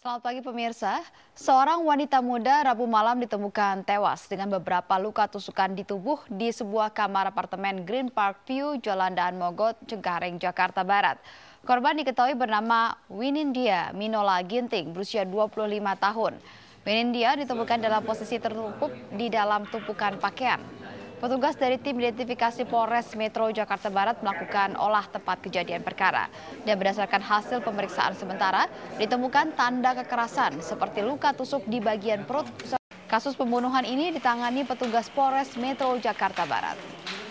Selamat pagi pemirsa. Seorang wanita muda Rabu malam ditemukan tewas dengan beberapa luka tusukan di tubuh di sebuah kamar apartemen Green Park View, Jalan Daan Mogot, Cengkareng, Jakarta Barat. Korban diketahui bernama Winindia Minola Ginting berusia 25 tahun. Winindia ditemukan dalam posisi tertumpuk di dalam tumpukan pakaian. Petugas dari tim identifikasi Polres Metro Jakarta Barat melakukan olah tempat kejadian perkara. Dan berdasarkan hasil pemeriksaan sementara, ditemukan tanda kekerasan seperti luka tusuk di bagian perut. Kasus pembunuhan ini ditangani petugas Polres Metro Jakarta Barat.